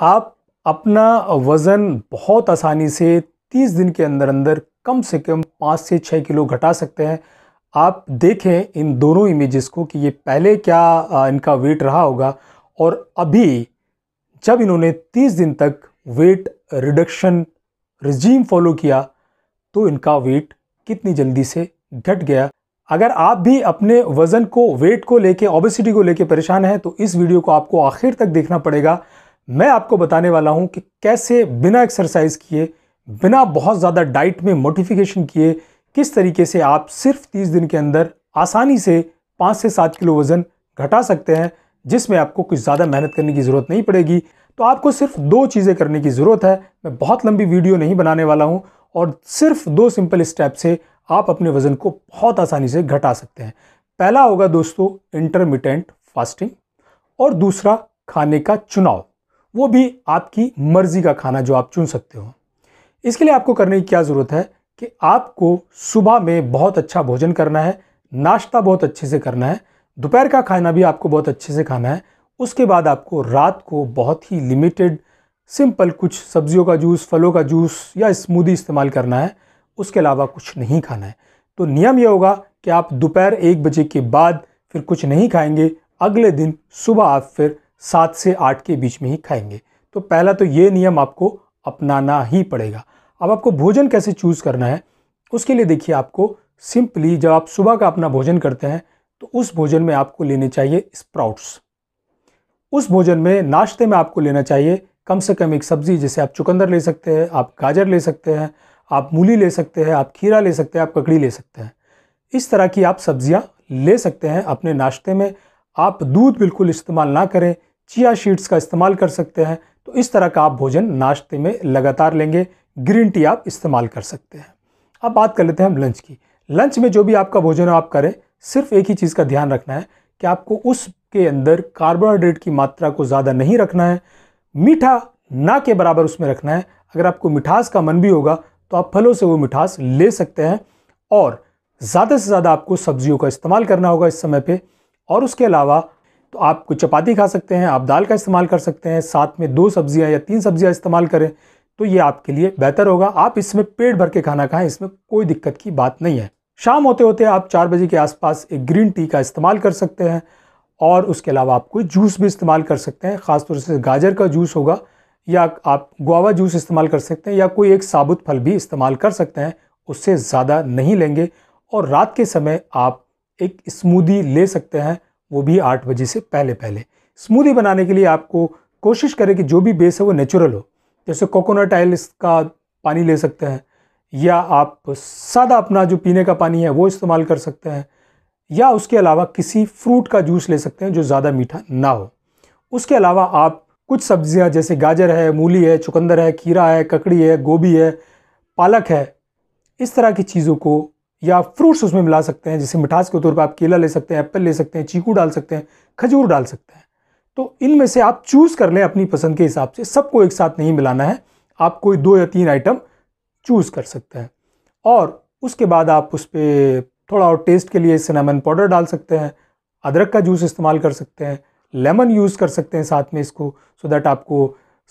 आप अपना वज़न बहुत आसानी से 30 दिन के अंदर अंदर कम से कम पाँच से छः किलो घटा सकते हैं आप देखें इन दोनों इमेजेस को कि ये पहले क्या इनका वेट रहा होगा और अभी जब इन्होंने 30 दिन तक वेट रिडक्शन रिजीम फॉलो किया तो इनका वेट कितनी जल्दी से घट गया अगर आप भी अपने वज़न को वेट को लेके ओबेसिटी को लेके परेशान हैं तो इस वीडियो को आपको आखिर तक देखना पड़ेगा मैं आपको बताने वाला हूं कि कैसे बिना एक्सरसाइज किए बिना बहुत ज़्यादा डाइट में मोटिफिकेशन किए किस तरीके से आप सिर्फ तीस दिन के अंदर आसानी से पाँच से सात किलो वज़न घटा सकते हैं जिसमें आपको कुछ ज़्यादा मेहनत करने की ज़रूरत नहीं पड़ेगी तो आपको सिर्फ दो चीज़ें करने की ज़रूरत है मैं बहुत लंबी वीडियो नहीं बनाने वाला हूँ और सिर्फ दो सिंपल स्टेप से आप अपने वज़न को बहुत आसानी से घटा सकते हैं पहला होगा दोस्तों इंटरमीडियंट फास्टिंग और दूसरा खाने का चुनाव वो भी आपकी मर्ज़ी का खाना जो आप चुन सकते हो इसके लिए आपको करने की क्या ज़रूरत है कि आपको सुबह में बहुत अच्छा भोजन करना है नाश्ता बहुत अच्छे से करना है दोपहर का खाना भी आपको बहुत अच्छे से खाना है उसके बाद आपको रात को बहुत ही लिमिटेड सिंपल कुछ सब्जियों का जूस फलों का जूस या स्मूदी इस्तेमाल करना है उसके अलावा कुछ नहीं खाना है तो नियम यह होगा कि आप दोपहर एक बजे के बाद फिर कुछ नहीं खाएंगे अगले दिन सुबह आप फिर सात से आठ के बीच में ही खाएंगे तो पहला तो ये नियम आपको अपनाना ही पड़ेगा अब आपको भोजन कैसे चूज़ करना है उसके लिए देखिए आपको सिंपली जब आप सुबह का अपना भोजन करते हैं तो उस भोजन में आपको लेने चाहिए स्प्राउट्स उस भोजन में नाश्ते में आपको लेना चाहिए कम से कम एक सब्ज़ी जैसे आप चुकंदर ले सकते हैं आप गाजर ले सकते हैं आप मूली ले सकते हैं आप खीरा ले सकते हैं आप ककड़ी ले सकते हैं इस तरह की आप सब्जियां ले सकते हैं अपने नाश्ते में आप दूध बिल्कुल इस्तेमाल ना करें चिया शीट्स का इस्तेमाल कर सकते हैं तो इस तरह का आप भोजन नाश्ते में लगातार लेंगे ग्रीन टी आप इस्तेमाल कर सकते हैं अब बात कर लेते हैं हम लंच की लंच में जो भी आपका भोजन आप करें सिर्फ एक ही चीज़ का ध्यान रखना है कि आपको उसके अंदर कार्बोहाइड्रेट की मात्रा को ज़्यादा नहीं रखना है मीठा ना के बराबर उसमें रखना है अगर आपको मिठास का मन भी होगा तो आप फलों से वो मिठास ले सकते हैं और ज़्यादा से ज़्यादा आपको सब्जियों का इस्तेमाल करना होगा इस समय पे और उसके अलावा तो आप कुछ चपाती खा सकते हैं आप दाल का इस्तेमाल कर सकते हैं साथ में दो सब्जियां या तीन सब्जियां इस्तेमाल करें तो ये आपके लिए बेहतर होगा आप इसमें पेट भर के खाना खाएं इसमें कोई दिक्कत की बात नहीं है शाम होते होते आप चार बजे के आसपास एक ग्रीन टी का इस्तेमाल कर सकते हैं और उसके अलावा आप कोई जूस भी इस्तेमाल कर सकते हैं ख़ासतौर से गाजर का जूस होगा या आप गुआवा जूस इस्तेमाल कर सकते हैं या कोई एक साबुत फल भी इस्तेमाल कर सकते हैं उससे ज़्यादा नहीं लेंगे और रात के समय आप एक स्मूदी ले सकते हैं वो भी आठ बजे से पहले पहले स्मूदी बनाने के लिए आपको कोशिश करें कि जो भी बेस है वो नेचुरल हो जैसे कोकोनट आयल का पानी ले सकते हैं या आप सादा अपना जो पीने का पानी है वो इस्तेमाल कर सकते हैं या उसके अलावा किसी फ्रूट का जूस ले सकते हैं जो ज़्यादा मीठा ना हो उसके अलावा आप कुछ सब्जियां जैसे गाजर है मूली है चुकंदर है खीरा है ककड़ी है गोभी है पालक है इस तरह की चीज़ों को या फ्रूट्स उसमें मिला सकते हैं जैसे मिठास के तौर पर आप केला ले सकते हैं एप्पल ले सकते हैं चीकू डाल सकते हैं खजूर डाल सकते हैं तो इनमें से आप चूज़ कर लें अपनी पसंद के हिसाब से सबको एक साथ नहीं मिलाना है आप कोई दो या तीन आइटम चूज़ कर सकते हैं और उसके बाद आप उस पर थोड़ा और टेस्ट के लिए सिनेमन पाउडर डाल सकते हैं अदरक का जूस इस्तेमाल कर सकते हैं लेमन यूज़ कर सकते हैं साथ में इसको सो so दैट आपको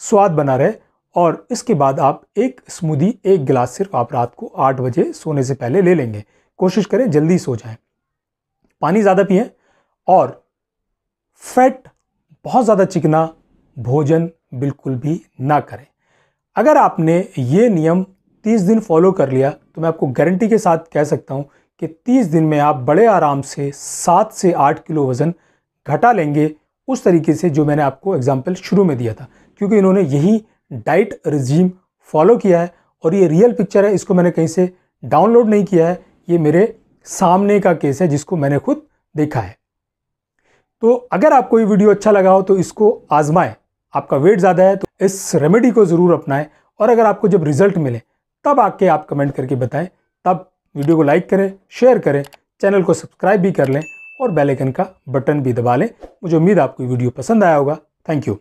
स्वाद बना रहे और इसके बाद आप एक स्मूदी एक गिलास सिर्फ आप रात को आठ बजे सोने से पहले ले लेंगे कोशिश करें जल्दी सो जाएं पानी ज़्यादा पिएं और फैट बहुत ज़्यादा चिकना भोजन बिल्कुल भी ना करें अगर आपने ये नियम 30 दिन फॉलो कर लिया तो मैं आपको गारंटी के साथ कह सकता हूँ कि 30 दिन में आप बड़े आराम से सात से आठ किलो वज़न घटा लेंगे उस तरीके से जो मैंने आपको एग्ज़ाम्पल शुरू में दिया था क्योंकि इन्होंने यही डाइट रिजीम फॉलो किया है और ये रियल पिक्चर है इसको मैंने कहीं से डाउनलोड नहीं किया है ये मेरे सामने का केस है जिसको मैंने खुद देखा है तो अगर आपको ये वीडियो अच्छा लगा हो तो इसको आजमाएं आपका वेट ज़्यादा है तो इस रेमेडी को ज़रूर अपनाएं और अगर आपको जब रिजल्ट मिले तब आके आप कमेंट करके बताएं तब वीडियो को लाइक करें शेयर करें चैनल को सब्सक्राइब भी कर लें और बेल का बटन भी दबा लें मुझे उम्मीद आपको वीडियो पसंद आया होगा थैंक यू